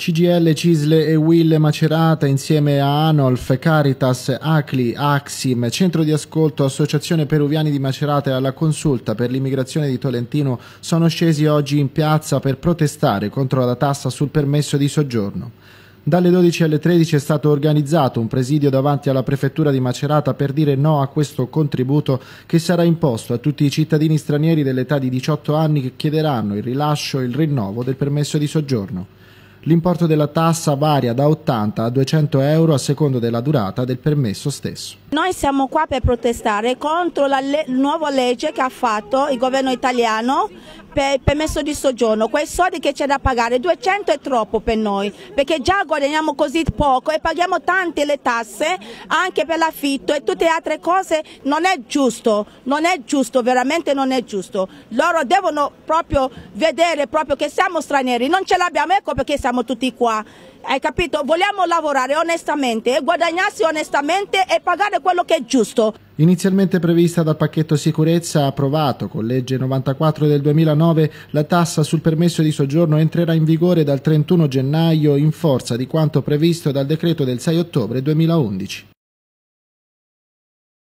CGL, Cisle e Will Macerata insieme a Anolf, Caritas, Acli, Axim, Centro di Ascolto, Associazione Peruviani di Macerata e alla Consulta per l'immigrazione di Tolentino sono scesi oggi in piazza per protestare contro la tassa sul permesso di soggiorno. Dalle 12 alle 13 è stato organizzato un presidio davanti alla prefettura di Macerata per dire no a questo contributo che sarà imposto a tutti i cittadini stranieri dell'età di 18 anni che chiederanno il rilascio e il rinnovo del permesso di soggiorno. L'importo della tassa varia da 80 a 200 euro a secondo della durata del permesso stesso. Noi siamo qua per protestare contro la le nuova legge che ha fatto il governo italiano per permesso di soggiorno, quei soldi che c'è da pagare, 200 è troppo per noi, perché già guadagniamo così poco e paghiamo tante le tasse anche per l'affitto e tutte le altre cose, non è giusto, non è giusto, veramente non è giusto. Loro devono proprio vedere proprio che siamo stranieri, non ce l'abbiamo, ecco perché siamo tutti qua. Hai capito? Vogliamo lavorare onestamente, guadagnarsi onestamente e pagare quello che è giusto. Inizialmente prevista dal pacchetto sicurezza approvato con legge 94 del 2009, la tassa sul permesso di soggiorno entrerà in vigore dal 31 gennaio in forza di quanto previsto dal decreto del 6 ottobre 2011.